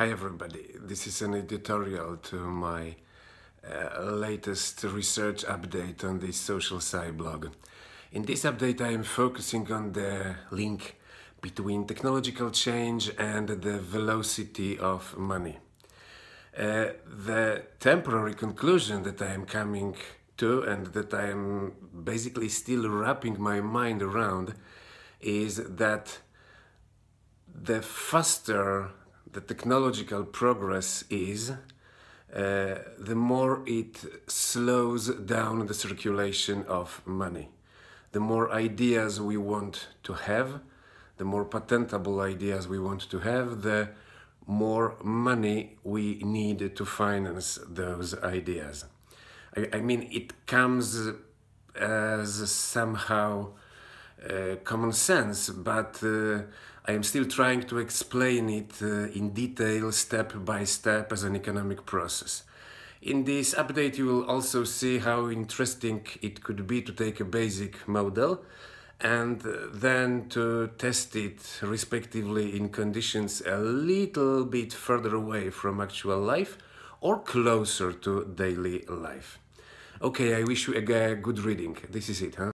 Hi everybody, this is an editorial to my uh, latest research update on the Social Sci blog. In this update I am focusing on the link between technological change and the velocity of money. Uh, the temporary conclusion that I am coming to and that I am basically still wrapping my mind around is that the faster the technological progress is, uh, the more it slows down the circulation of money. The more ideas we want to have, the more patentable ideas we want to have, the more money we need to finance those ideas. I, I mean, it comes as somehow uh, common sense, but uh, I am still trying to explain it uh, in detail, step by step, as an economic process. In this update, you will also see how interesting it could be to take a basic model and uh, then to test it respectively in conditions a little bit further away from actual life or closer to daily life. Okay, I wish you a good reading. This is it, huh?